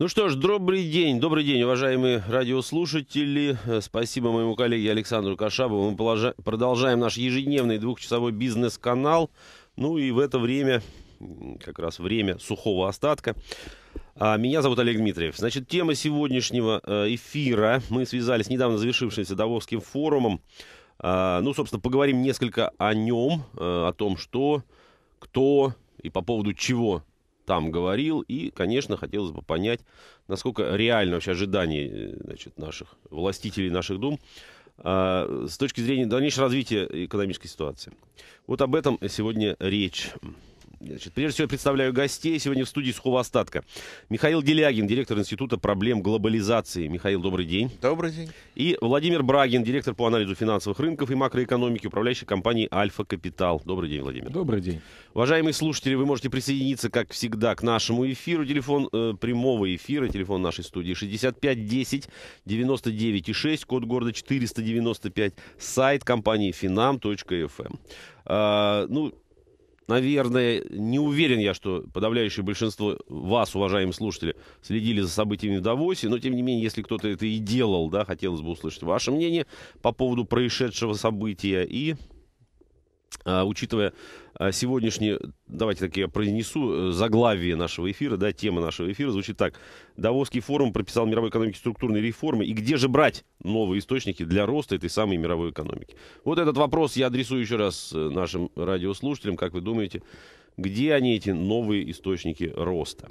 Ну что ж, добрый день, добрый день, уважаемые радиослушатели. Э, спасибо моему коллеге Александру Кашабу. Мы продолжаем наш ежедневный двухчасовой бизнес-канал. Ну и в это время, как раз время сухого остатка, а, меня зовут Олег Дмитриев. Значит, тема сегодняшнего э, эфира. Мы связались с недавно завершившимся Давовским форумом. А, ну, собственно, поговорим несколько о нем, э, о том, что, кто и по поводу чего там говорил. И, конечно, хотелось бы понять, насколько реально вообще ожидание э, значит, наших властителей наших дум а, с точки зрения дальнейшего развития экономической ситуации. Вот об этом сегодня речь. Значит, прежде всего, я представляю гостей сегодня в студии сухого остатка. Михаил Делягин, директор Института проблем глобализации. Михаил, добрый день. Добрый день. И Владимир Брагин, директор по анализу финансовых рынков и макроэкономики, управляющий компанией «Альфа Капитал». Добрый день, Владимир. Добрый день. Уважаемые слушатели, вы можете присоединиться, как всегда, к нашему эфиру. Телефон э, прямого эфира, телефон нашей студии 65 10 99 6, код города 495, сайт компании finam.fm. Э, эм». а, ну, наверное, не уверен я, что подавляющее большинство вас, уважаемые слушатели, следили за событиями в Давосе, но, тем не менее, если кто-то это и делал, да, хотелось бы услышать ваше мнение по поводу происшедшего события и а, учитывая а, сегодняшние, давайте так я произнесу э, заглавие нашего эфира, да, тема нашего эфира звучит так. Давосский форум прописал мировой экономике структурные реформы, и где же брать новые источники для роста этой самой мировой экономики? Вот этот вопрос я адресую еще раз э, нашим радиослушателям, как вы думаете, где они, эти новые источники роста.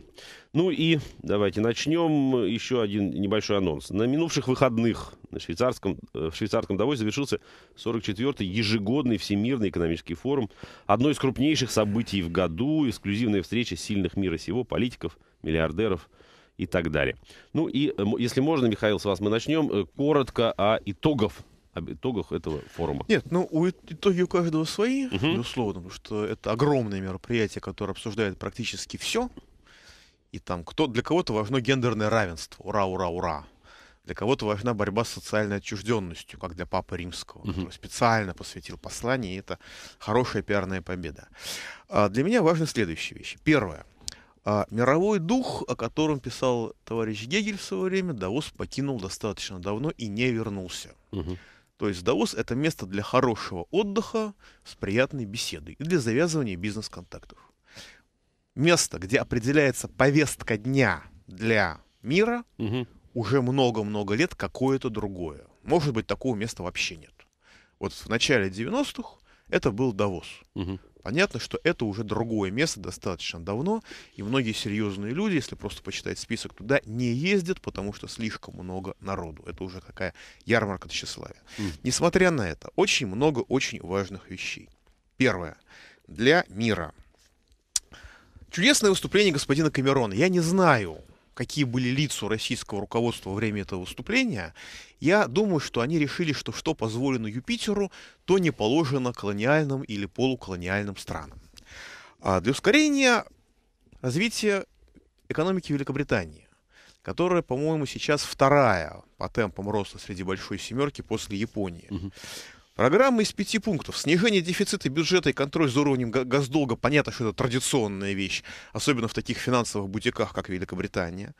Ну и давайте начнем. Еще один небольшой анонс. На минувших выходных на швейцарском, э, в швейцарском Давосе завершился 44-й ежегодный Всемирный экономический форум. Одно из крупнейших событий в году. Эксклюзивная встреча сильных мира сего, политиков, миллиардеров и так далее. Ну и, э, если можно, Михаил, с вас мы начнем. Э, коротко о итогах об итогах этого форума. Нет, ну у итоги у каждого свои, угу. безусловно, потому что это огромное мероприятие, которое обсуждает практически все. И там кто для кого-то важно гендерное равенство. Ура, ура, ура. Для кого-то важна борьба с социальной отчужденностью, как для Папы Римского, угу. который специально посвятил послание, и это хорошая пиарная победа. А для меня важны следующие вещи. Первое. А мировой дух, о котором писал товарищ Гегель в свое время, Давос покинул достаточно давно и не вернулся. Угу. То есть Даос – это место для хорошего отдыха с приятной беседой и для завязывания бизнес-контактов. Место, где определяется повестка дня для мира, угу. уже много-много лет какое-то другое. Может быть, такого места вообще нет. Вот в начале 90-х это был Давос. Угу. Понятно, что это уже другое место достаточно давно, и многие серьезные люди, если просто почитать список, туда не ездят, потому что слишком много народу. Это уже какая ярмарка тщеславия. Mm. Несмотря на это, очень много очень важных вещей. Первое. Для мира. Чудесное выступление господина Камерона. Я не знаю, какие были лица российского руководства во время этого выступления, я думаю, что они решили, что что позволено Юпитеру, то не положено колониальным или полуколониальным странам. А для ускорения развития экономики Великобритании, которая, по-моему, сейчас вторая по темпам роста среди большой семерки после Японии. Угу. Программа из пяти пунктов. Снижение дефицита бюджета и контроль за уровнем госдолга. Понятно, что это традиционная вещь, особенно в таких финансовых бутиках, как Великобритания.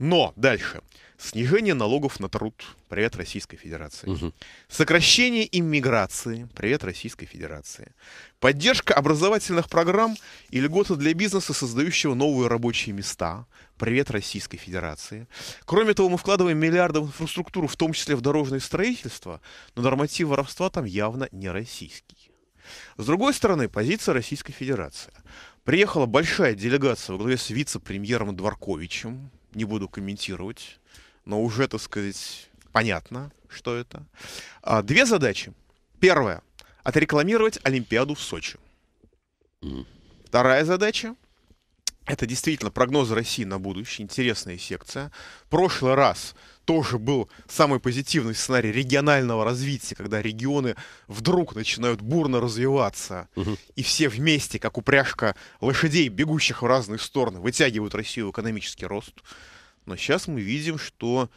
Но дальше. Снижение налогов на труд. Привет Российской Федерации. Угу. Сокращение иммиграции. Привет Российской Федерации. Поддержка образовательных программ и льготы для бизнеса, создающего новые рабочие места. Привет Российской Федерации. Кроме того, мы вкладываем миллиарды в инфраструктуру, в том числе в дорожное строительство, но норматив воровства там явно не российский. С другой стороны, позиция Российской Федерации. Приехала большая делегация во главе с вице-премьером Дворковичем. Не буду комментировать, но уже, так сказать, понятно, что это. А, две задачи. Первая – отрекламировать Олимпиаду в Сочи. Вторая задача это действительно прогнозы России на будущее, интересная секция. прошлый раз тоже был самый позитивный сценарий регионального развития, когда регионы вдруг начинают бурно развиваться, угу. и все вместе, как упряжка лошадей, бегущих в разные стороны, вытягивают Россию в экономический рост. Но сейчас мы видим, что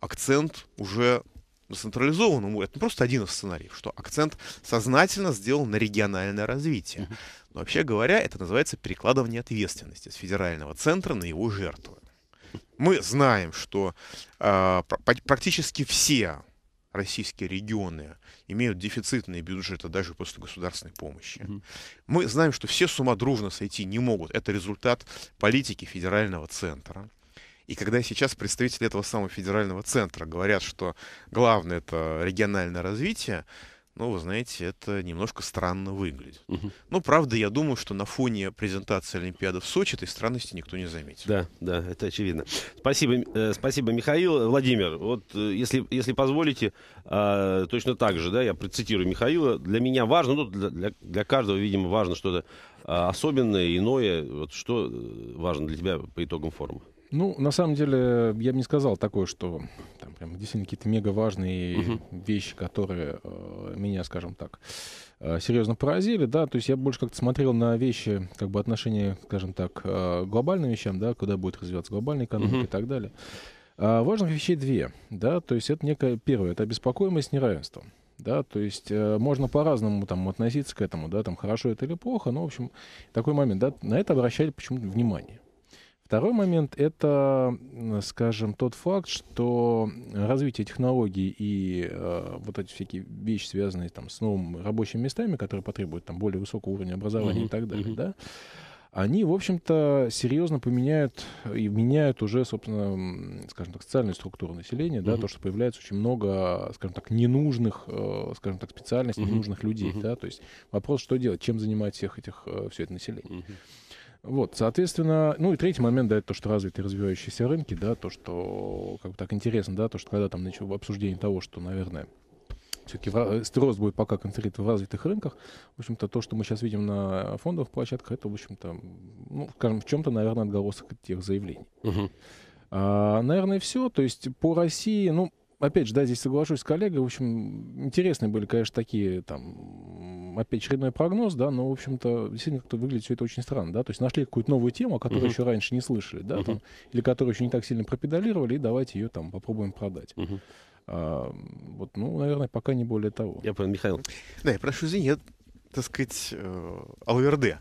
акцент уже на централизованном уровне, это просто один из сценариев, что акцент сознательно сделан на региональное развитие. Угу. Но вообще говоря, это называется перекладывание ответственности с федерального центра на его жертву. Мы знаем, что э, практически все российские регионы имеют дефицитные бюджеты даже после государственной помощи. Угу. Мы знаем, что все с ума дружно сойти не могут. Это результат политики федерального центра. И когда сейчас представители этого самого федерального центра говорят, что главное это региональное развитие, ну, вы знаете, это немножко странно выглядит. Угу. Ну, Но, правда, я думаю, что на фоне презентации Олимпиады в Сочи этой странности никто не заметит. Да, да, это очевидно. Спасибо, э, спасибо Михаил. Владимир, вот э, если, если позволите, э, точно так же, да, я процитирую Михаила. Для меня важно, ну, для, для, для каждого, видимо, важно что-то а, особенное, иное. Вот что э, важно для тебя по итогам форума? Ну, на самом деле, я бы не сказал такое, что там прям действительно какие-то мега важные Uh-huh. вещи, которые э, меня, скажем так, э, серьезно поразили, да, то есть я больше как-то смотрел на вещи, как бы отношение, скажем так, э, глобальным вещам, да, куда будет развиваться глобальная экономика Uh-huh. и так далее. А важных вещей две, да, то есть это некое, первое, это обеспокоимость неравенством да, то есть э, можно по-разному там относиться к этому, да, там хорошо это или плохо, но, в общем, такой момент, да, на это обращали почему-то внимание. Второй момент — это, скажем, тот факт, что развитие технологий и э, вот эти всякие вещи, связанные там, с новыми рабочими местами, которые потребуют там, более высокого уровня образования uh-huh, и так далее, uh-huh. да, они, в общем-то, серьезно поменяют и меняют уже, собственно, скажем так, социальную структуру населения, uh-huh. да, то, что появляется очень много, скажем так, ненужных, э, скажем так, специальностей, uh-huh. ненужных людей, uh-huh. да, то есть вопрос, что делать, чем занимать всех этих, э, все это население. Uh-huh. Вот, соответственно, ну и третий момент, да, это то, что развитые развивающиеся рынки, да, то, что как бы так интересно, да, то, что когда там начало обсуждение того, что, наверное, все-таки э, рост будет пока концентрирован в развитых рынках. В общем-то, то, что мы сейчас видим на фондовых площадках, это, в общем-то, ну, скажем, в чем-то, наверное, отголосок тех заявлений. Угу. А, наверное, все. То есть по России, ну, опять же, да, здесь соглашусь с коллегой, в общем, интересные были, конечно, такие там опять очередной прогноз, да, но, в общем-то, действительно как-то выглядит все это очень странно, да, то есть нашли какую-то новую тему, о которой uh-huh. еще раньше не слышали, да, uh-huh. там, или которую еще не так сильно пропедалировали, и давайте ее там попробуем продать. Uh-huh. А, вот, ну, наверное, пока не более того. Я понял, Михаил. Да, я прошу извини, я, так сказать, э, алверде.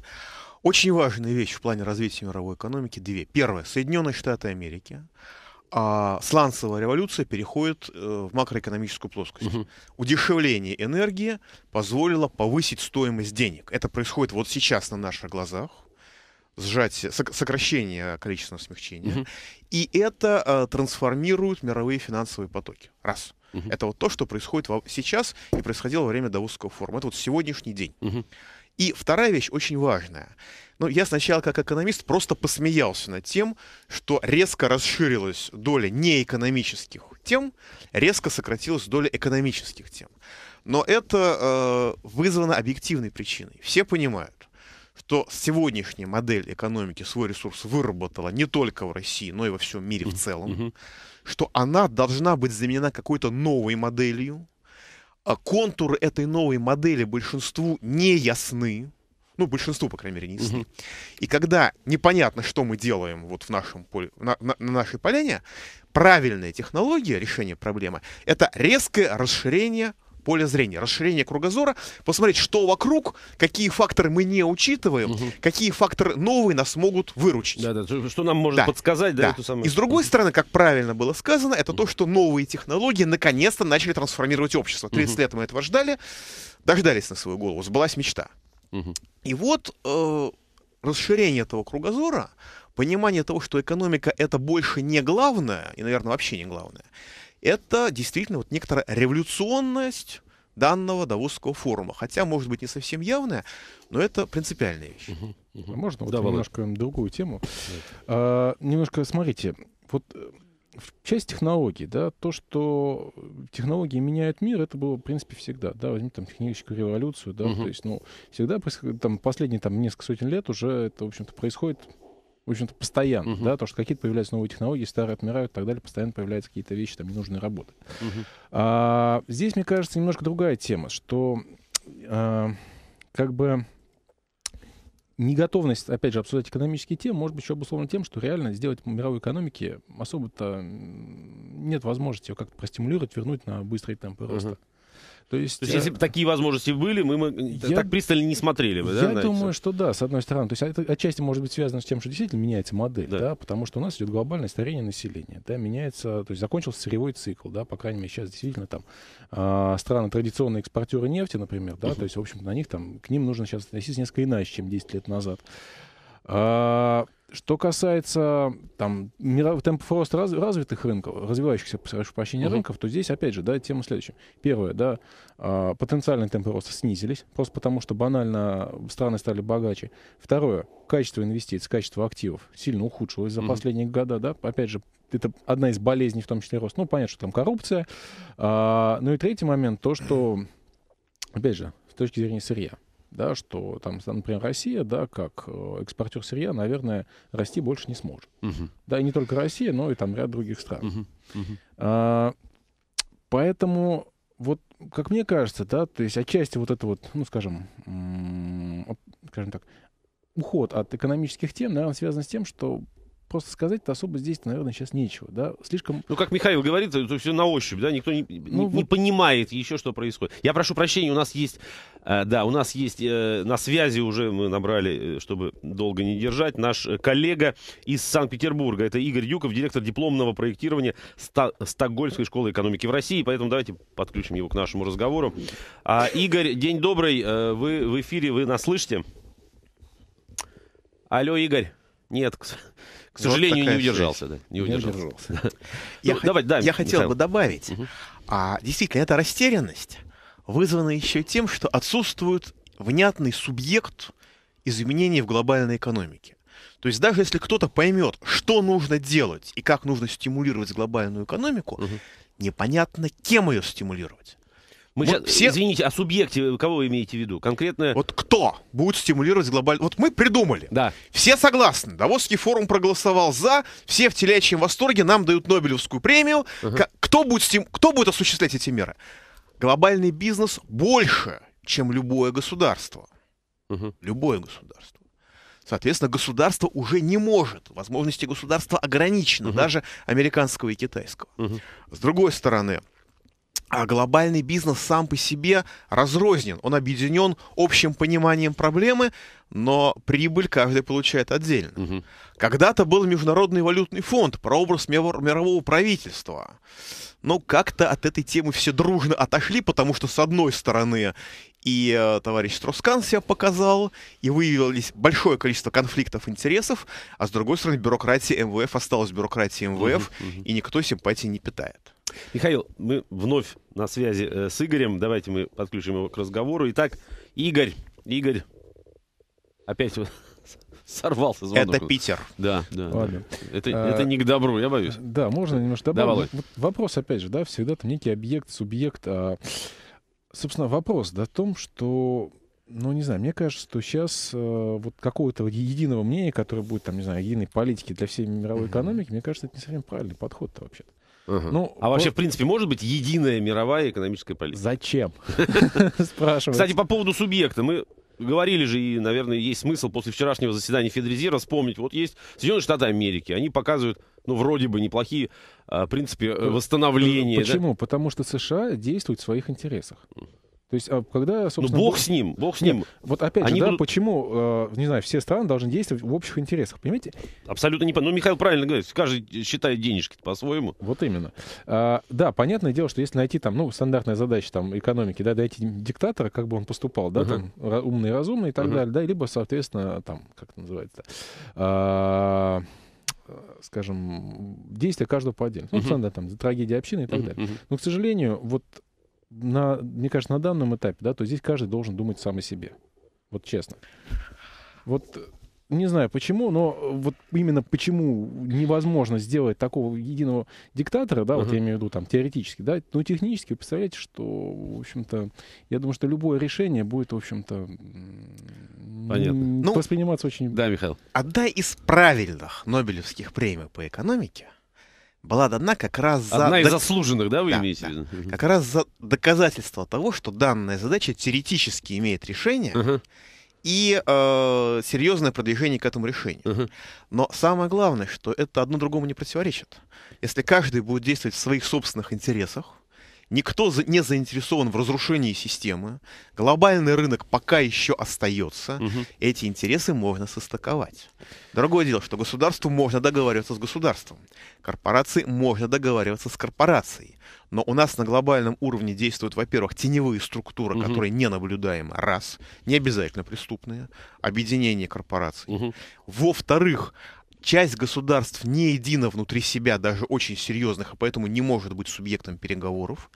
Очень важная вещь в плане развития мировой экономики две. Первое, Соединенные Штаты Америки – а сланцевая революция переходит э, в макроэкономическую плоскость. Угу. Удешевление энергии позволило повысить стоимость денег. Это происходит вот сейчас на наших глазах сжатие, сокращение количества смягчения. Угу. И это э, трансформирует мировые финансовые потоки. Раз. Угу. Это вот то, что происходит во, сейчас и происходило во время Давосского форума. Это вот сегодняшний день. Угу. И вторая вещь очень важная. Ну, я сначала как экономист просто посмеялся над тем, что резко расширилась доля неэкономических тем, резко сократилась доля экономических тем. Но это э, вызвано объективной причиной. Все понимают, что сегодняшняя модель экономики свой ресурс выработала не только в России, но и во всем мире в целом, что она должна быть заменена какой-то новой моделью. А контуры этой новой модели большинству не ясны ну, большинству, по крайней мере, несли. Угу. И когда непонятно, что мы делаем вот в нашем поле, на, на, на нашей поляне, правильная технология решения проблемы — это резкое расширение поля зрения, расширение кругозора, посмотреть, что вокруг, какие факторы мы не учитываем, угу. какие факторы новые нас могут выручить. Да, да, что нам может да. подсказать, да, да. Эту самую... И с другой стороны, как правильно было сказано, это угу. то, что новые технологии наконец-то начали трансформировать общество. 30 угу. лет мы этого ждали, дождались на свою голову, сбылась мечта. И вот э, расширение этого кругозора, понимание того, что экономика это больше не главное, и, наверное, вообще не главное, это действительно вот некоторая революционность данного Давосского форума. Хотя, может быть, не совсем явная, но это принципиальная вещь. Угу, угу. Можно да, вот немножко другую тему? Да. А, немножко, смотрите, вот э, в часть технологий, да, то, что технологии меняют мир, это было, в принципе, всегда, да, возьмем там техническую революцию, да, угу. то есть, ну, всегда, там, последние, там, несколько сотен лет уже это, в общем-то, происходит в общем-то, постоянно, uh-huh. да, то, что какие-то появляются новые технологии, старые отмирают и так далее, постоянно появляются какие-то вещи, там, ненужные работы. Uh-huh. А, здесь, мне кажется, немножко другая тема, что а, как бы неготовность, опять же, обсуждать экономические темы может быть еще обусловлена тем, что реально сделать мировой экономике особо-то нет возможности ее как-то простимулировать, вернуть на быстрый темп роста. Uh-huh. То есть, то есть если э, бы такие возможности были, мы, мы я, так пристально не смотрели бы, да? Я думаю, что да, с одной стороны. То есть а это отчасти может быть связано с тем, что действительно меняется модель, да, да потому что у нас идет глобальное старение населения, да, меняется, то есть закончился сырьевой цикл, да, по крайней мере, сейчас действительно там э, страны традиционные экспортеры нефти, например, да, uh-huh. то есть, в общем, на них там, к ним нужно сейчас относиться несколько иначе, чем 10 лет назад. А, что касается там, темпов роста раз, развитых рынков, развивающихся, прошу прощения, uh-huh. рынков, то здесь, опять же, да, тема следующая. Первое, да, э, потенциальные темпы роста снизились, просто потому что банально страны стали богаче. Второе, качество инвестиций, качество активов сильно ухудшилось за uh-huh. последние года, да, опять же, это одна из болезней, в том числе рост. Ну, понятно, что там коррупция. Э, ну и третий момент, то, что, опять же, с точки зрения сырья, да, что там, например, Россия, да, как э, экспортер сырья, наверное, расти больше не сможет. Угу. Да, и не только Россия, но и там ряд других стран. Угу. Угу. А, поэтому вот, как мне кажется, да, то есть отчасти вот это вот, ну, скажем, скажем так, уход от экономических тем, наверное, связан с тем, что просто сказать-то особо здесь, наверное, сейчас нечего, да, слишком... Ну, как Михаил говорит, это все на ощупь, да, никто не, ну, не, вот... не понимает еще, что происходит. Я прошу прощения, у нас есть, э, да, у нас есть э, на связи уже мы набрали, э, чтобы долго не держать, наш коллега из Санкт-Петербурга, это Игорь Юков, директор дипломного проектирования Стокгольмской школы экономики в России, поэтому давайте подключим его к нашему разговору. А, Игорь, день добрый, вы в эфире, вы нас слышите? Алло, Игорь. Нет, к сожалению, вот не удержался. Да, не удержался. Не ну, удержался. Я, ну, х... давай, да, я хотел бы добавить, угу. а, действительно, это растерянность вызвана еще тем, что отсутствует внятный субъект изменений в глобальной экономике. То есть даже если кто-то поймет, что нужно делать и как нужно стимулировать глобальную экономику, угу. непонятно, кем ее стимулировать. Мы вот сейчас, все... извините, о субъекте, кого вы имеете в виду? Конкретно... Вот кто будет стимулировать глобально... Вот мы придумали. Да. Все согласны. Давосский форум проголосовал за, все в телячьем восторге, нам дают Нобелевскую премию. Угу. Кто, будет стим... кто будет осуществлять эти меры? Глобальный бизнес больше, чем любое государство. Угу. Любое государство. Соответственно, государство уже не может. Возможности государства ограничены, угу. даже американского и китайского. Угу. С другой стороны, а глобальный бизнес сам по себе разрознен, он объединен общим пониманием проблемы, но прибыль каждый получает отдельно. Угу. Когда-то был Международный валютный фонд, прообраз мирового правительства. Но ну, как-то от этой темы все дружно отошли, потому что, с одной стороны, и э, товарищ Троскан себя показал, и выявилось большое количество конфликтов интересов, а с другой стороны, бюрократия МВФ осталась бюрократией МВФ, угу, угу. и никто симпатии не питает. Михаил, мы вновь на связи э, с Игорем. Давайте мы подключим его к разговору. Итак, Игорь, Игорь, опять сорвался звонок. Это Питер. Да, да. Ладно. да. Это, а, это не к добру, я боюсь. Да, можно немножко добавить. Давай. Вопрос, опять же, да, всегда там некий объект, субъект. А, собственно, вопрос, да, в том, что ну, не знаю, мне кажется, что сейчас э, вот какого-то единого мнения, которое будет, там, не знаю, единой политики для всей мировой экономики, мне кажется, это не совсем правильный подход-то вообще-то. Угу. Ну, а вообще, в принципе, может быть единая мировая экономическая политика? Зачем? Спрашиваю. Кстати, по поводу субъекта. Мы говорили же, и, наверное, есть смысл после вчерашнего заседания Федрезерва вспомнить, вот есть Соединенные Штаты Америки, они показывают, ну, вроде бы неплохие, а, в принципе, э, восстановления. Почему? Да? Потому что США действуют в своих интересах. То есть, а, когда, ну, собственно... Ну, бог с ним, бог с ним. Нет, вот опять Они же, да, будут... почему, э, не знаю, все страны должны действовать в общих интересах, понимаете? Абсолютно не Ну, Михаил правильно говорит, каждый считает денежки по-своему. Вот именно. А, да, понятное дело, что если найти там, ну, стандартная задача там экономики, да, найти диктатора, как бы он поступал, да, uh-huh. там, умный, разумный и так uh-huh. далее, да, либо, соответственно, там, как это называется, а, скажем, действия каждого по отдельности. Uh-huh. Ну, там, да, там, трагедия общины и так uh-huh. далее. Но, к сожалению, вот на, мне кажется, на данном этапе, да, то здесь каждый должен думать сам о себе. Вот честно. Вот э, не знаю почему, но э, вот именно почему невозможно сделать такого единого диктатора, да, uh-huh. вот я имею в виду там теоретически, да, но ну, технически вы представляете, что, в общем-то, я думаю, что любое решение будет, в общем-то, Понятно. Ну, восприниматься ну, очень... Да, Михаил. Одна из правильных Нобелевских премий по экономике была дана как раз за... Одна из заслуженных, да, вы да, имеете в виду? Как раз за доказательство того, что данная задача теоретически имеет решение uh-huh. и э, серьезное продвижение к этому решению. Uh-huh. Но самое главное, что это одно другому не противоречит. Если каждый будет действовать в своих собственных интересах, Никто не заинтересован в разрушении системы. Глобальный рынок пока еще остается. Угу. Эти интересы можно состыковать. Другое дело, что государству можно договариваться с государством. Корпорации можно договариваться с корпорацией. Но у нас на глобальном уровне действуют, во-первых, теневые структуры, угу. которые ненаблюдаемы, раз, не обязательно преступные, объединение корпораций. Угу. Во-вторых, часть государств не едина внутри себя, даже очень серьезных, а поэтому не может быть субъектом переговоров.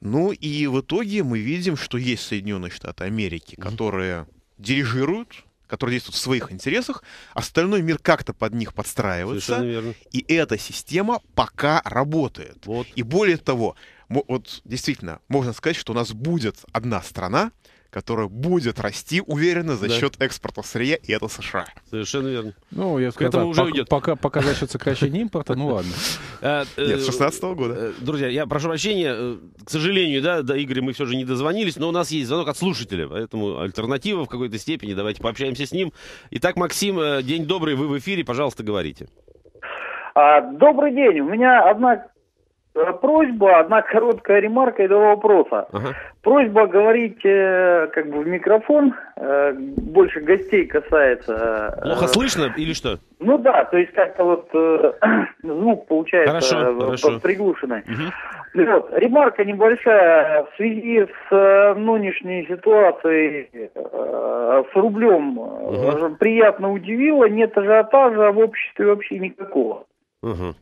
Ну и в итоге мы видим, что есть Соединенные Штаты Америки, которые дирижируют, которые действуют в своих интересах, остальной мир как-то под них подстраивается. И эта система пока работает. Вот. И более того, вот действительно, можно сказать, что у нас будет одна страна, которая будет расти уверенно за да. счет экспорта сырья, и это США. Совершенно верно. Ну, я сказал, этому уже идет. Пока, пока за счет сокращения импорта, ну ладно. Э, э, Нет, с 16 года. Э, друзья, я прошу прощения, к сожалению, да, до Игоря мы все же не дозвонились, но у нас есть звонок от слушателя, поэтому альтернатива в какой-то степени, давайте пообщаемся с ним. Итак, Максим, день добрый, вы в эфире, пожалуйста, говорите. А, добрый день. У меня одна Э, просьба, одна короткая ремарка и два вопроса. Ага. Просьба говорить э, как бы в микрофон, э, больше гостей касается. Э, Плохо слышно или что? Ну да, то есть как-то вот э, звук получается хорошо, э, хорошо. приглушенный. Угу. Вот, ремарка небольшая в связи с э, нынешней ситуацией э, с рублем. Угу. Приятно удивило, нет ажиотажа в обществе вообще никакого. Угу.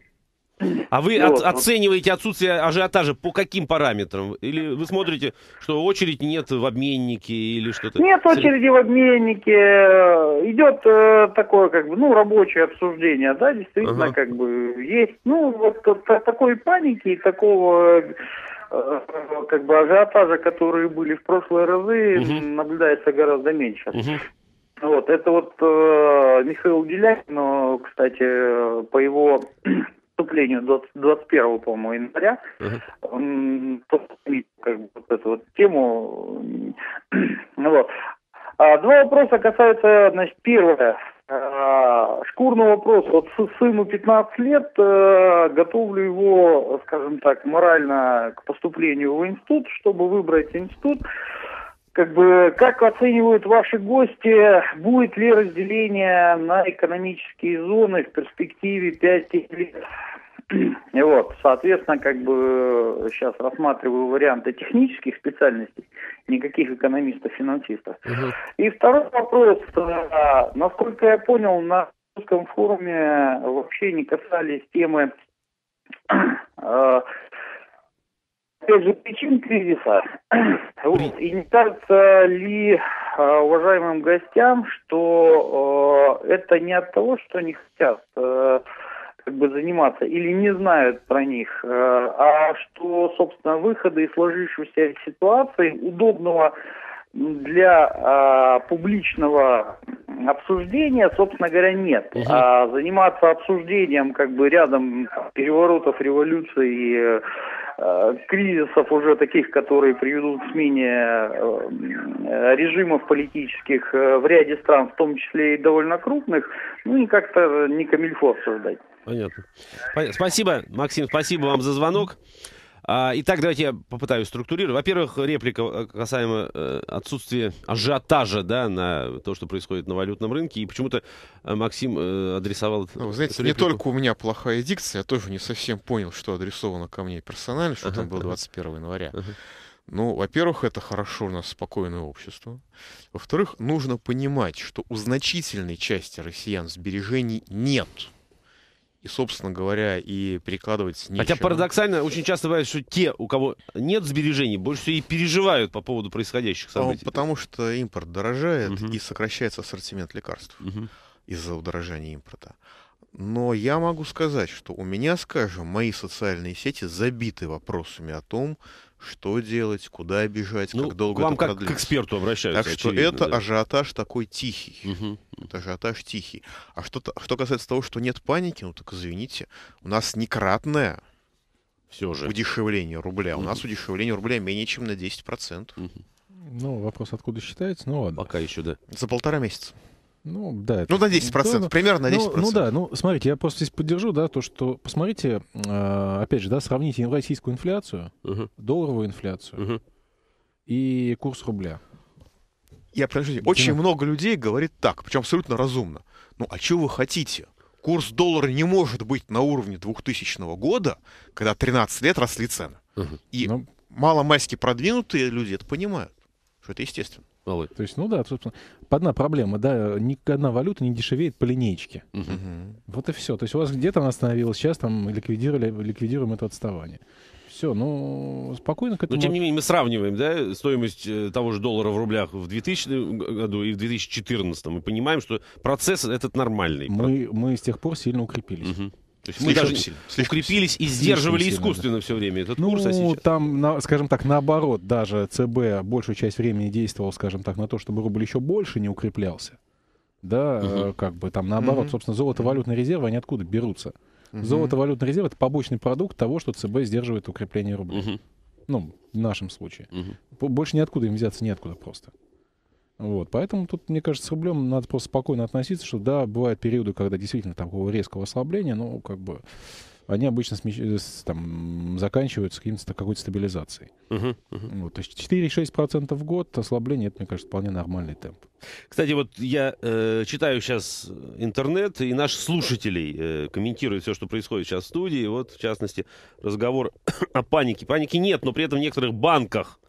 А вы ну от, ну. оцениваете отсутствие ажиотажа по каким параметрам? Или вы смотрите, что очередь нет в обменнике или что-то? Нет очереди в обменнике. Идет э, такое, как бы, ну, рабочее обсуждение, да, действительно, ага. как бы, есть. Ну, вот такой паники и такого э, э, как бы ажиотажа, которые были в прошлые разы, угу. наблюдается гораздо меньше. Угу. Вот, это вот э, Михаил Делянин, но, кстати, по его выступлению 20, 21, по-моему, января, uh-huh. как бы, вот эту вот тему. ну, вот. А, два вопроса касаются, значит, первое, а, шкурный вопрос. Вот сыну 15 лет, э, готовлю его, скажем так, морально к поступлению в институт, чтобы выбрать институт как бы, как оценивают ваши гости, будет ли разделение на экономические зоны в перспективе 5 лет? И вот, соответственно, как бы сейчас рассматриваю варианты технических специальностей, никаких экономистов-финансистов. Угу. И второй вопрос, э, насколько я понял, на русском форуме вообще не касались темы э, опять же, причин кризиса. И не кажется ли а, уважаемым гостям, что а, это не от того, что они хотят а, как бы заниматься или не знают про них, а что, собственно, выхода из сложившейся ситуации удобного для публичного обсуждения, собственно говоря, нет. А заниматься обсуждением как бы рядом переворотов, революций Э, кризисов уже таких, которые приведут к смене э, э, режимов политических в ряде стран, в том числе и довольно крупных, ну и как-то не камильфо обсуждать. Понятно. Спасибо, Максим, спасибо вам за звонок. А, итак, давайте я попытаюсь структурировать. Во-первых, реплика э, касаемо э, отсутствия ажиотажа да, на то, что происходит на валютном рынке. И почему-то э, Максим адресовал... Ну, вы знаете, не только у меня плохая дикция, я тоже не совсем понял, что адресовано ко мне персонально, что там было 21 января. Ну, во-первых, это хорошо у нас спокойное общество. Во-вторых, нужно понимать, что у значительной части россиян сбережений нет и, собственно говоря, и перекладывать нечего. Хотя парадоксально очень часто бывает, что те, у кого нет сбережений, больше всего и переживают по поводу происходящих событий. Потому что импорт дорожает угу. и сокращается ассортимент лекарств угу. из-за удорожания импорта. Но я могу сказать, что у меня, скажем, мои социальные сети забиты вопросами о том, что делать, куда бежать, ну, как долго к вам это как к эксперту обращаются. Так очевидно, что это да. ажиотаж такой тихий. Угу. Это ажиотаж тихий. А что, что касается того, что нет паники, ну так извините, у нас некратное все же. удешевление рубля. Угу. У нас удешевление рубля менее чем на 10%. Угу. Ну, вопрос, откуда считается, ну ладно. Пока еще, да. За полтора месяца. Ну, да. Ну, на 10%, да, примерно на 10%. Ну, ну да, ну, смотрите, я просто здесь поддержу, да, то, что, посмотрите, э, опять же, да, сравните российскую инфляцию, угу. долларовую инфляцию угу. и курс рубля. Я прошу, очень много людей говорит так, причем абсолютно разумно. Ну, а чего вы хотите? Курс доллара не может быть на уровне 2000 года, когда 13 лет росли цены. Угу. И ну... мало майски продвинутые люди это понимают, что это естественно. Володь. То есть, ну да, собственно, одна проблема, да, ни одна валюта не дешевеет по линейке. Угу. Вот и все. То есть у вас где-то она остановилась, сейчас там ликвидировали, ликвидируем это отставание все, ну, спокойно к этому... Но, тем не менее, мы сравниваем, да, стоимость э, того же доллара в рублях в 2000 году и в 2014. Мы понимаем, что процесс этот нормальный. Мы, мы с тех пор сильно укрепились. Угу. То есть мы даже сильно, укрепились сильно. и сдерживали слишком искусственно сильно, да. все время этот ну, курс. А сейчас... там, на, скажем так, наоборот, даже ЦБ большую часть времени действовал, скажем так, на то, чтобы рубль еще больше не укреплялся. Да, угу. Uh как бы там наоборот, угу. собственно, золото, валютные резервы, они откуда берутся? Угу. Золото, валютные резервы это побочный продукт того, что ЦБ сдерживает укрепление рубля. Угу. Ну, в нашем случае. Угу. Больше ниоткуда им взяться неоткуда просто. Вот, поэтому тут, мне кажется, с рублем надо просто спокойно относиться, что да, бывают периоды, когда действительно такого резкого ослабления, но как бы они обычно смещ... там, заканчиваются какой-то стабилизацией. Uh-huh, uh-huh. Вот, то есть 4-6% в год ослабление, это, мне кажется, вполне нормальный темп. Кстати, вот я э, читаю сейчас интернет, и наши слушатели э, комментируют все, что происходит сейчас в студии. Вот, в частности, разговор о панике. Паники нет, но при этом в некоторых банках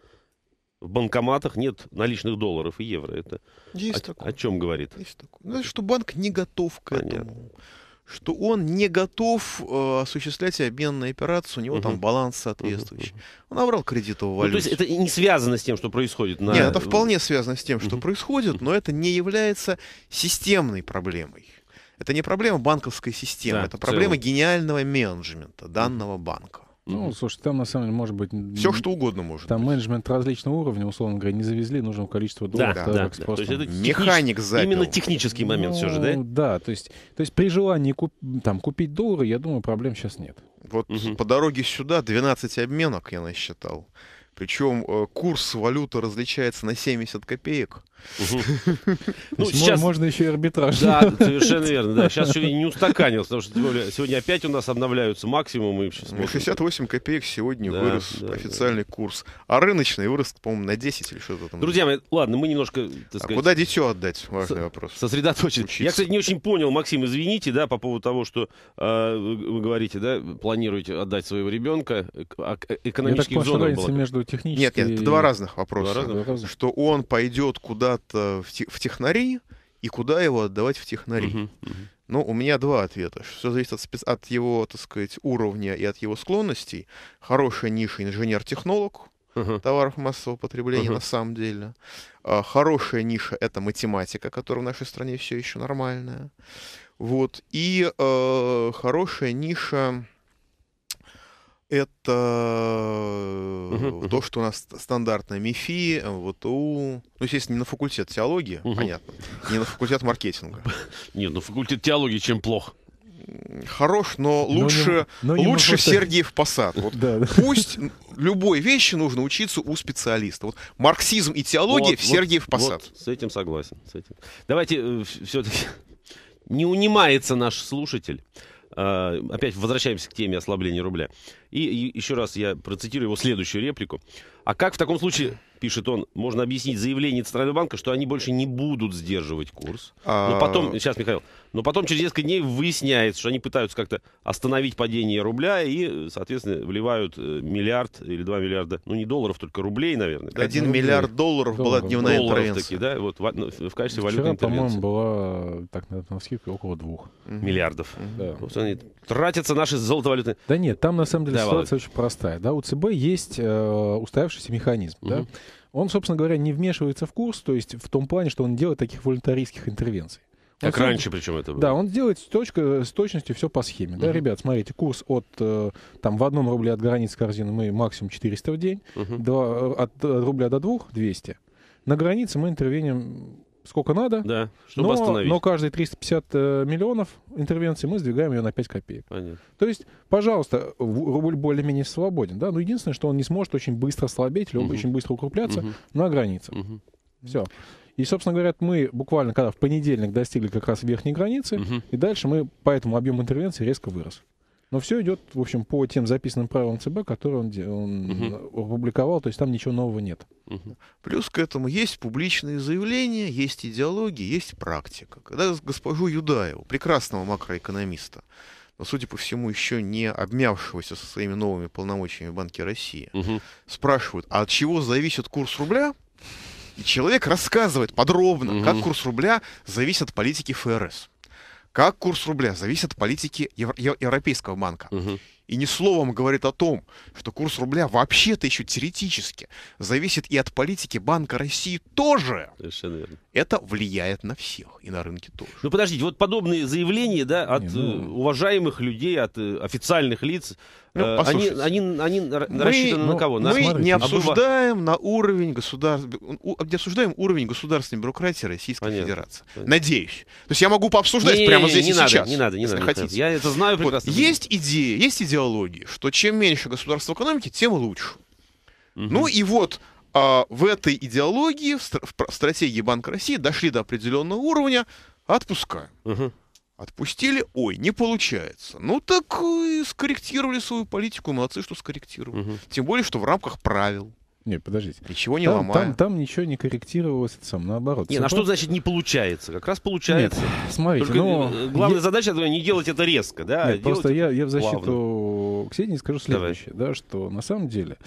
в банкоматах нет наличных долларов и евро. Это Есть о, такое. о чем говорит? Есть такое. Значит, ну, что банк не готов к Понятно. этому. Что он не готов э, осуществлять обменную операцию. у него угу. там баланс соответствующий. Угу. Он набрал кредитовую валюту. Ну, то есть это не связано с тем, что происходит на... Нет, это вполне связано с тем, что угу. происходит, но это не является системной проблемой. Это не проблема банковской системы, да, это проблема целом. гениального менеджмента данного банка. Ну, слушай, там на самом деле может быть... Все что угодно может Там быть. менеджмент различного уровня, условно говоря, не завезли нужного количества долларов. Да, да, да. да. То есть это Механик за. Именно технический момент ну, все же, да? Ну, да, то есть, то есть при желании куп... там, купить доллары, я думаю, проблем сейчас нет. Вот угу. по дороге сюда 12 обменок я насчитал. Причем э, курс валюты различается на 70 копеек. Ну, сейчас... Можно еще и арбитраж. Да, совершенно верно. Да. Сейчас еще не устаканился, потому что сегодня опять у нас обновляются максимумы. Ну, сейчас 68 копеек сегодня да, вырос да, официальный да. курс. А рыночный вырос, по-моему, на 10 или что-то там. Друзья мои, ладно, мы немножко... Так а сказать, а куда дитё отдать? Важный со- вопрос. Сосредоточить. Учиться. Я, кстати, не очень понял, Максим, извините, да, по поводу того, что э, вы говорите, да, планируете отдать своего ребенка. Э- а, экономических Я так зон было. между такой технический... Нет, нет, это два разных вопроса. Два разных Что он пойдет куда-то в, технари, и куда его отдавать в технари. Угу, угу. Ну, у меня два ответа. Все зависит от, спец... от его, так сказать, уровня и от его склонностей. Хорошая ниша инженер-технолог uh-huh. товаров массового потребления uh на самом деле. А, хорошая ниша это математика, которая в нашей стране все еще нормальная. Вот. И э, хорошая ниша это угу, то, что у нас стандартная МИФИ, э, ВТУ. Ну, естественно, не на факультет теологии, угу. понятно. Не на факультет маркетинга. Нет, на ну, факультет теологии чем плохо? Хорош, но лучше, но не, но лучше могу... Сергиев Посад. Вот да, да. Пусть любой вещи нужно учиться у специалиста. Вот марксизм и теология вот, в Сергиев Посад. Вот, с этим согласен. С этим. Давайте э, все-таки не унимается наш слушатель. А, опять возвращаемся к теме ослабления рубля. И, и еще раз я процитирую его следующую реплику. А как в таком случае пишет он, можно объяснить заявление Центрального банка, что они больше не будут сдерживать курс. А. Но потом, сейчас, Михаил, но потом через несколько дней выясняется, что они пытаются как-то остановить падение рубля и, соответственно, вливают э, миллиард или два миллиарда, ну не долларов, только рублей, наверное. Один да? миллиард долларов, долларов была дневная долларов интервенция. Таки, да, вот в, в качестве валютной интервенции по-моему, была, так, на, на скидку, около двух. Миллиардов. Да. Вот они, тратятся наши золотовалютные... Да нет, там, на самом деле, да, ситуация очень простая. Да, у ЦБ есть э, устоявшийся механизм, угу. да, он, собственно говоря, не вмешивается в курс, то есть в том плане, что он делает таких волонтаристских интервенций. Он как сам... раньше причем это было. Да, он делает с, точка, с точностью все по схеме. Uh-huh. Да, ребят, смотрите, курс от, э, там, в одном рубле от границы корзины мы максимум 400 в день, uh-huh. до, э, от, от э, рубля до двух 200. На границе мы интервеним сколько надо. Да, чтобы но, остановить. Но каждые 350 э, миллионов интервенций мы сдвигаем ее на 5 копеек. Понятно. То есть, пожалуйста, рубль более-менее свободен. Да? Но единственное, что он не сможет очень быстро слабеть, или угу. очень быстро укрепляться угу. на границе. Угу. Все. И, собственно говоря, мы буквально, когда в понедельник достигли как раз верхней границы, угу. и дальше мы, поэтому объем интервенции резко вырос. Но все идет, в общем, по тем записанным правилам ЦБ, которые он, он угу. опубликовал, то есть там ничего нового нет. Угу. Плюс к этому есть публичные заявления, есть идеологии, есть практика. Когда госпожу Юдаеву, прекрасного макроэкономиста, но, судя по всему, еще не обмявшегося со своими новыми полномочиями в Банке России, угу. спрашивают, а от чего зависит курс рубля? И человек рассказывает подробно, угу. как курс рубля зависит от политики ФРС. Как курс рубля зависит от политики Евро- Европейского банка. Угу. И ни словом говорит о том, что курс рубля вообще-то еще теоретически зависит и от политики Банка России тоже. Совершенно верно. Это влияет на всех и на рынке тоже. Ну подождите, вот подобные заявления да, от Не, ну... Э, уважаемых людей, от э, официальных лиц, ну, э, они, они, они мы, рассчитаны ну, на кого? мы смотрите, не обсуждаем на уровень государств, а, не обсуждаем уровень государственной бюрократии Российской Понятно. Федерации. Надеюсь. То есть я могу пообсуждать не, прямо не, здесь не и надо, сейчас. Не надо, не надо. Хотите. Я это знаю прекрасно. Вот. Есть идея, есть идеология, что чем меньше государство экономики, тем лучше. Угу. Ну и вот а, в этой идеологии, в, стратегии Банка России дошли до определенного уровня, отпускаем. Угу. Отпустили, ой, не получается. Ну так э, скорректировали свою политику, молодцы, что скорректировали. Угу. Тем более, что в рамках правил. Нет, подождите. Ничего не там, Там, там ничего не корректировалось, это сам наоборот. Нет, на что значит не получается? Как раз получается. Нет, смотрите, но... Ну, э, главная я... задача не делать это резко, да? А Нет, просто я, я в защиту плавно. Ксении скажу следующее, Давай. да, что на самом деле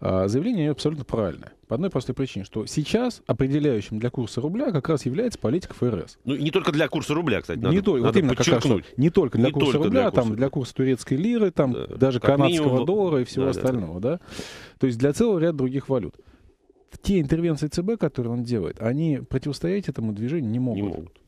а, заявление абсолютно правильное. По одной простой причине, что сейчас определяющим для курса рубля как раз является политика ФРС. Ну, и не только для курса рубля, кстати, надо, не только, надо вот именно подчеркнуть. Как раз, не только для не курса только рубля, для курса. там для курса турецкой лиры, там да. даже канадского минимум... доллара и всего да, остального, да, да. да. То есть для целого ряда других других валют. Те интервенции ЦБ, которые он делает, они противостоять этому движению не могут. Не могут.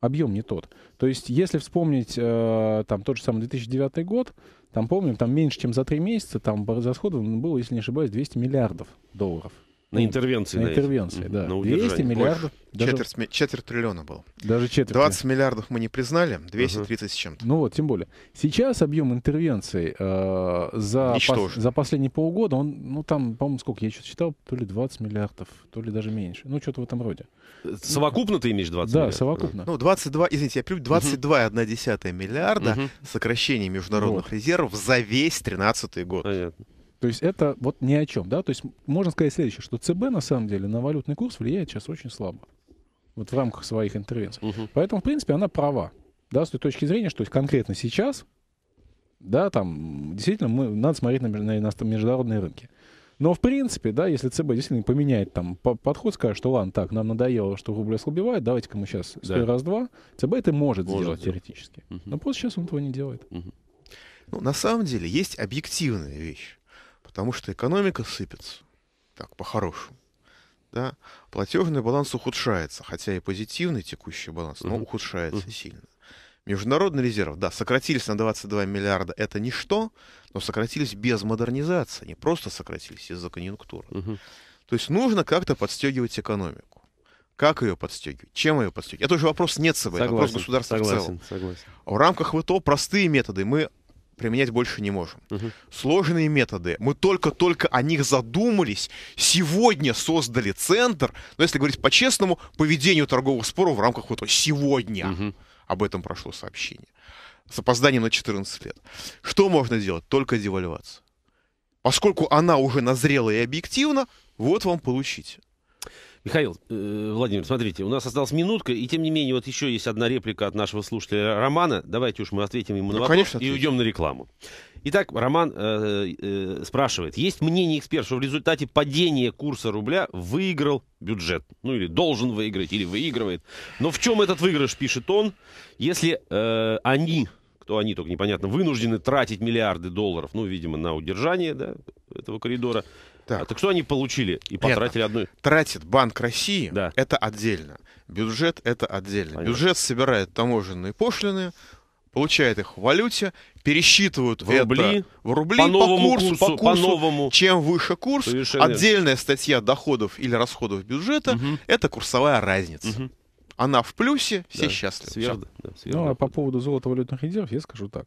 Объем не тот. То есть, если вспомнить э, там тот же самый 2009 год, там помним, там меньше, чем за три месяца, там по расходовано ну, было, если не ошибаюсь, 200 миллиардов долларов на ну, интервенции. На, интервенции, да. На 200 миллиардов. Даже... Четверть, четверть триллиона было. Даже четверть. 20 миллиардов мы не признали, 230 uh с чем-то. Ну вот, тем более. Сейчас объем интервенций э, за, пос, за последние полгода, он, ну там, по-моему, сколько, я что-то считал, то ли 20 миллиардов, то ли даже меньше. Ну, что-то в этом роде. Совокупно ты имеешь 20 Да, миллиардов? совокупно. Ну, 22, извините, я плюс 22,1 uh-huh. миллиарда uh сокращений международных вот. резервов за весь 2013 год. Понятно. То есть это вот ни о чем, да? То есть можно сказать следующее, что ЦБ на самом деле на валютный курс влияет сейчас очень слабо. Вот в рамках своих интервенций. Угу. Поэтому, в принципе, она права. Да, с той точки зрения, что конкретно сейчас, да, там действительно мы, надо смотреть на, на, на международные рынки. Но, в принципе, да, если ЦБ действительно поменяет там подход, скажет, что ладно, так, нам надоело, что рубль ослабевает, давайте-ка мы сейчас да. раз-два. ЦБ это может, может сделать теоретически. Угу. Но просто сейчас он этого не делает. Угу. Ну, на самом деле есть объективная вещь потому что экономика сыпется, так, по-хорошему. Да? Платежный баланс ухудшается, хотя и позитивный текущий баланс, но угу. ухудшается угу. сильно. Международный резерв, да, сократились на 22 миллиарда, это ничто, но сократились без модернизации, не просто сократились из-за конъюнктуры. Угу. То есть нужно как-то подстегивать экономику. Как ее подстегивать? Чем ее подстегивать? Это уже вопрос нет собой, согласен, это вопрос государства согласен, в целом. Согласен. В рамках ВТО простые методы. Мы применять больше не можем. Угу. Сложные методы. Мы только-только о них задумались. Сегодня создали центр, но если говорить по-честному, поведению торгового спора в рамках вот сегодня. Угу. Об этом прошло сообщение. С опозданием на 14 лет. Что можно делать? Только девальвация. Поскольку она уже назрела и объективна, вот вам получить. Михаил э, Владимир, смотрите, у нас осталась минутка, и тем не менее, вот еще есть одна реплика от нашего слушателя Романа. Давайте уж мы ответим ему ну, на вопрос конечно, и уйдем на рекламу. Итак, Роман э, э, спрашивает, есть мнение эксперта, что в результате падения курса рубля выиграл бюджет, ну или должен выиграть, или выигрывает. Но в чем этот выигрыш, пишет он, если э, они то они только непонятно, вынуждены тратить миллиарды долларов, ну, видимо, на удержание да, этого коридора. Так. А так что они получили и потратили одну? Тратит Банк России, да. это отдельно. Бюджет это отдельно. Понятно. Бюджет собирает таможенные пошлины, получает их в валюте, пересчитывают в рубли, это в рубли по, новому по курсу, курсу, по курсу, по новому. Чем выше курс, Совершенно отдельная статья доходов или расходов бюджета угу. это курсовая разница. Угу. Она в плюсе, все да, счастливы. Сверх, да, сверх. Ну, а по поводу валютных резервов я скажу так.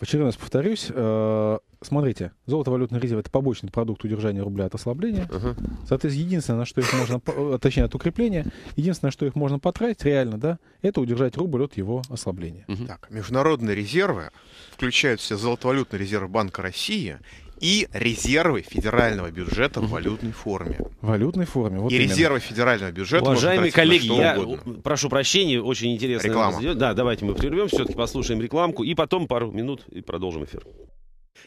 В очередной раз повторюсь. Э, смотрите, золото валютный резерв — это побочный продукт удержания рубля от ослабления. Uh-huh. Соответственно, единственное, на что их можно... Э, точнее, от укрепления. Единственное, что их можно потратить, реально, да, это удержать рубль от его ослабления. Uh-huh. Так, международные резервы включают все золотовалютные резерв Банка России и резервы федерального бюджета в валютной форме. В валютной форме, вот И именно. резервы федерального бюджета Уважаемые коллеги, я прошу прощения, очень интересно. Реклама. Да, давайте мы прервем, все-таки послушаем рекламку и потом пару минут и продолжим эфир.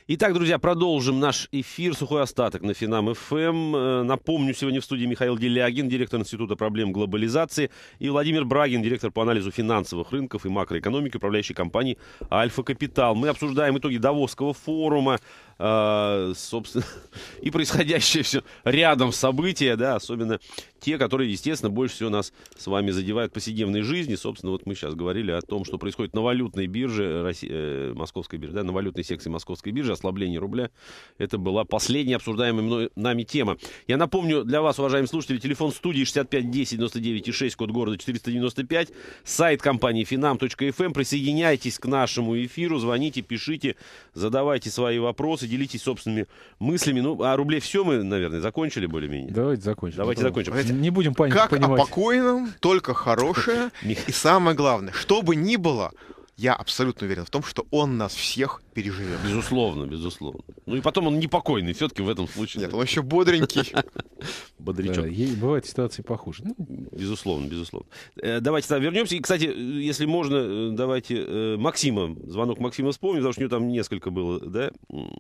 Итак, друзья, продолжим наш эфир «Сухой остаток» на Финам ФМ. Эм. Э, напомню, сегодня в студии Михаил Делягин, директор Института проблем глобализации, и Владимир Брагин, директор по анализу финансовых рынков и макроэкономики управляющей компании «Альфа Капитал». Мы обсуждаем итоги Давосского форума, а, собственно, и происходящее все рядом события, да, особенно те, которые, естественно, больше всего нас с вами задевают в повседневной жизни. Собственно, вот мы сейчас говорили о том, что происходит на валютной бирже, э, Росси... э, московской бирже, да, на валютной секции московской биржи, ослабление рубля. Это была последняя обсуждаемая мной, нами тема. Я напомню для вас, уважаемые слушатели, телефон студии 65 10 99 6, код города 495, сайт компании finam.fm. Эм». Присоединяйтесь к нашему эфиру, звоните, пишите, задавайте свои вопросы вопросы, делитесь собственными мыслями. Ну, о рубле все мы, наверное, закончили более-менее. Давайте закончим. Давайте Потому... закончим. Не будем паниковать. Как понимать. о покойном, только хорошее. И самое главное, что бы ни было, я абсолютно уверен в том, что он нас всех переживет. Безусловно, безусловно. Ну и потом он непокойный все-таки в этом случае. Нет, он еще бодренький. Бодрячок. Да, бывают ситуации похуже. Безусловно, безусловно. Э, давайте там вернемся. И, кстати, если можно, э, давайте э, Максима, звонок Максима вспомним, потому что у него там несколько было да,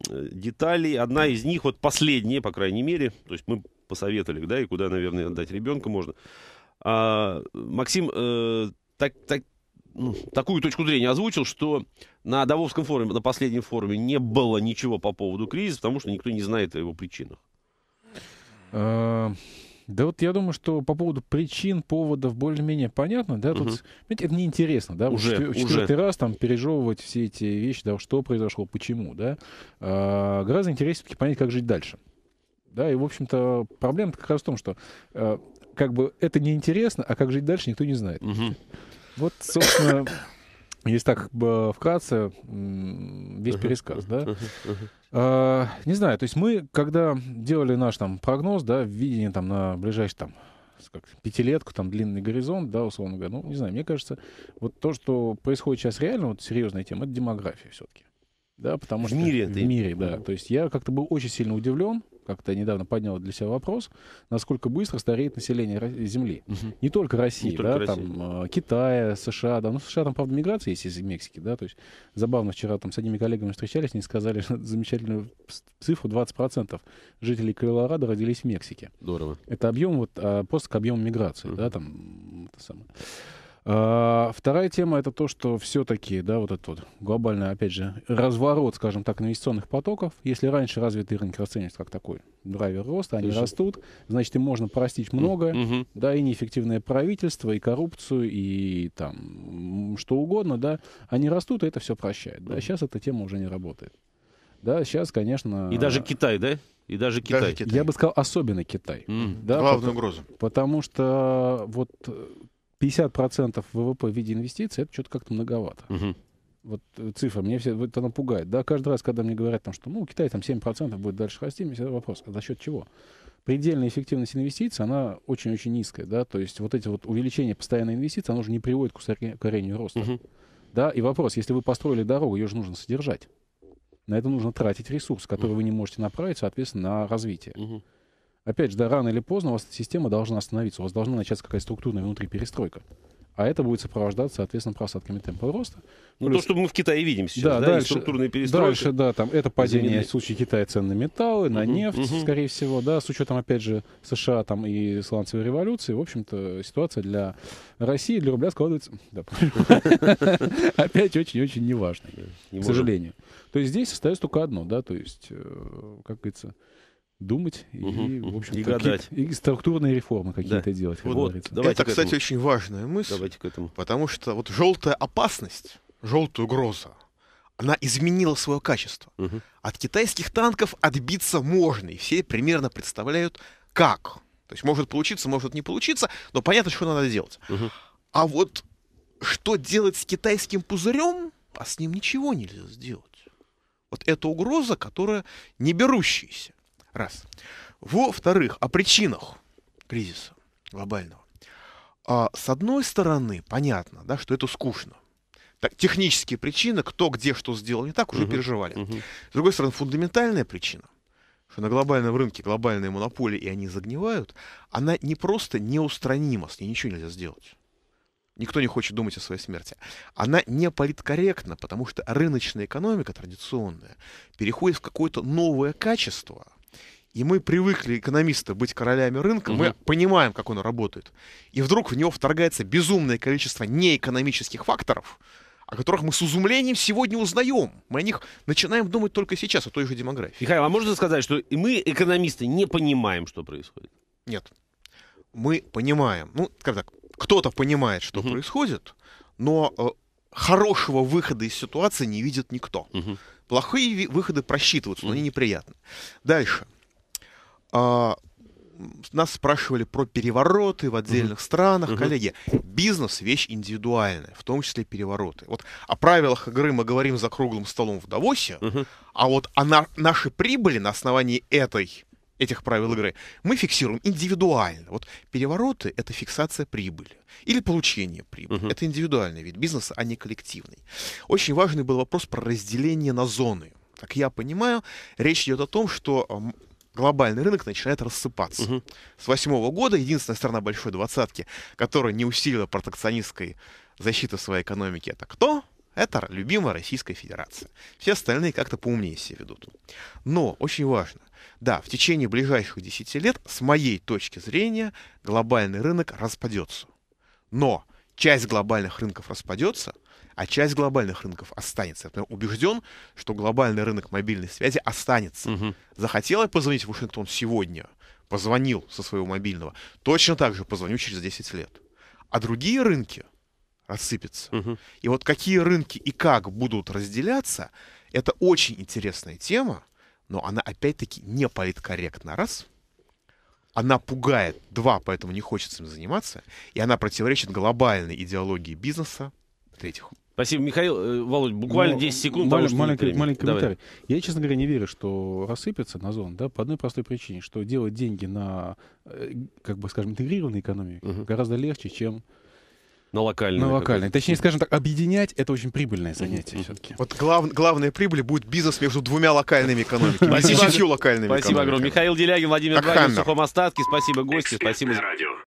деталей. Одна из них, вот последняя, по крайней мере, то есть мы посоветовали, да, и куда, наверное, отдать ребенка можно. А, Максим, так, так, ну, такую точку зрения озвучил, что на Давовском форуме, на последнем форуме не было ничего по поводу кризиса, потому что никто не знает о его причинах. Э, да вот я думаю, что по поводу причин, поводов более-менее понятно, да, тут, угу. понимаете, это неинтересно, да, уже, четвертый уже. раз там пережевывать все эти вещи, да, что произошло, почему, да, а, гораздо интереснее все-таки понять, как жить дальше, да, и, в общем-то, проблема как раз в том, что а, как бы это неинтересно, а как жить дальше, никто не знает. Угу. Вот, собственно, если так э, вкратце, весь пересказ, да? А, не знаю, то есть мы, когда делали наш там прогноз, да, видение там на ближайший там как, пятилетку, там длинный горизонт, да, условно говоря, ну, не знаю, мне кажется, вот то, что происходит сейчас реально, вот серьезная тема, это демография все-таки. Да, потому в что... в мире, ты... в мире, да. То есть я как-то был очень сильно удивлен, как-то недавно поднял для себя вопрос, насколько быстро стареет население Земли. Угу. Не только России, не да, только да, Россия. там э, Китая, США, да, ну в США там, правда, миграция есть из Мексики, да, то есть забавно вчера там с одними коллегами встречались, они сказали замечательную цифру, 20% жителей Колорадо родились в Мексике. Здорово. Это объем вот а, просто к объему миграции, угу. да, там это самое. А, вторая тема это то, что все-таки, да, вот этот вот глобальный, опять же, разворот, скажем так, инвестиционных потоков. Если раньше развитые рынки расценивались как такой драйвер роста, они Слушай. растут, значит, им можно простить многое, угу. да, и неэффективное правительство, и коррупцию, и там что угодно, да, они растут, и это все прощает. Да, сейчас эта тема уже не работает. Да, сейчас, конечно. И даже э, Китай, да? И даже Китай. Даже Китай. Я бы сказал, особенно Китай. Mm. Да, Главная потому, угроза. Потому что э, вот э, 50% ВВП в виде инвестиций, это что-то как-то многовато. Угу. Вот э, цифра, мне все, вот она пугает. Да, каждый раз, когда мне говорят, там, что ну, Китай там 7% будет дальше расти, мне всегда вопрос, а за счет чего? Предельная эффективность инвестиций, она очень-очень низкая, да, то есть вот эти вот увеличения постоянной инвестиций, оно уже не приводит к ускорению роста. Угу. Да, и вопрос, если вы построили дорогу, ее же нужно содержать. На это нужно тратить ресурс, который угу. вы не можете направить, соответственно, на развитие. Угу опять же, да, рано или поздно у вас эта система должна остановиться, у вас должна начаться какая-то структурная внутри перестройка. А это будет сопровождаться, соответственно, просадками темпа роста. Ну, Плюс... то, что мы в Китае видим сейчас, да, да дальше, структурные перестройки. Дальше, да, там это падение в случае Китая цен на металлы, на угу, нефть, угу. скорее всего, да, с учетом, опять же, США там и сланцевой революции, в общем-то, ситуация для России, для рубля складывается, опять очень-очень неважно, к сожалению. То есть здесь остается только одно, да, то есть, э, как говорится, думать и, угу, в общем и, гадать. и структурные реформы какие-то да. делать. Как вот, Давайте Это, кстати, очень важная мысль, давайте к этому. потому что вот желтая опасность, желтая угроза, она изменила свое качество. Угу. От китайских танков отбиться можно, и все примерно представляют, как. То есть может получиться, может не получиться, но понятно, что надо делать. Угу. А вот что делать с китайским пузырем, а с ним ничего нельзя сделать. Вот это угроза, которая не берущаяся. Раз. Во-вторых, о причинах кризиса глобального. А, с одной стороны, понятно, да, что это скучно. Так, технические причины, кто где что сделал не так, уже uh переживали. uh С другой стороны, фундаментальная причина, что на глобальном рынке глобальные монополии, и они загнивают, она не просто неустранима, с ней ничего нельзя сделать. Никто не хочет думать о своей смерти. Она не политкорректна, потому что рыночная экономика традиционная переходит в какое-то новое качество – и мы привыкли, экономисты, быть королями рынка, угу. мы понимаем, как он работает. И вдруг в него вторгается безумное количество неэкономических факторов, о которых мы с изумлением сегодня узнаем. Мы о них начинаем думать только сейчас, о той же демографии. Михаил, а можно сказать, что мы, экономисты, не понимаем, что происходит? Нет. Мы понимаем. Ну, скажем так, кто-то понимает, что угу. происходит, но э, хорошего выхода из ситуации не видит никто. Угу. Плохие выходы просчитываются, но они неприятны. Дальше. А, нас спрашивали про перевороты в отдельных uh-huh. странах. Uh-huh. Коллеги, бизнес – вещь индивидуальная, в том числе перевороты. Вот о правилах игры мы говорим за круглым столом в Давосе, uh-huh. а вот о на- нашей прибыли на основании этой этих правил игры мы фиксируем индивидуально. Вот перевороты — это фиксация прибыли или получение прибыли. Uh-huh. Это индивидуальный вид бизнеса, а не коллективный. Очень важный был вопрос про разделение на зоны. Как я понимаю, речь идет о том, что глобальный рынок начинает рассыпаться. Угу. С восьмого года единственная страна большой двадцатки, которая не усилила протекционистской защиты своей экономики, это кто? Это любимая Российская Федерация. Все остальные как-то поумнее себя ведут. Но очень важно, да, в течение ближайших 10 лет, с моей точки зрения, глобальный рынок распадется. Но часть глобальных рынков распадется, а часть глобальных рынков останется. Я убежден, что глобальный рынок мобильной связи останется. Угу. Захотел я позвонить в Вашингтон сегодня, позвонил со своего мобильного, точно так же позвоню через 10 лет. А другие рынки рассыпятся. Угу. И вот какие рынки и как будут разделяться, это очень интересная тема, но она опять-таки не политкорректна. Раз — она пугает, два, поэтому не хочется им заниматься, и она противоречит глобальной идеологии бизнеса, в-третьих. Спасибо, Михаил. Э, Володь, буквально Но ну, 10 секунд. Мал- что маленький, маленький комментарий. Давай. Я, честно говоря, не верю, что рассыпется на зон, да, по одной простой причине, что делать деньги на, э, как бы, скажем, интегрированной экономике угу. гораздо легче, чем на локальной. На локальной. Точнее, скажем так, объединять это очень прибыльное занятие mm все-таки. Вот глав, главная прибыль будет бизнес между двумя локальными экономиками. Спасибо. Десятью локальными Спасибо огромное. Михаил Делягин, Владимир Брагин, Сухом Остатке. Спасибо гости, спасибо. Радио.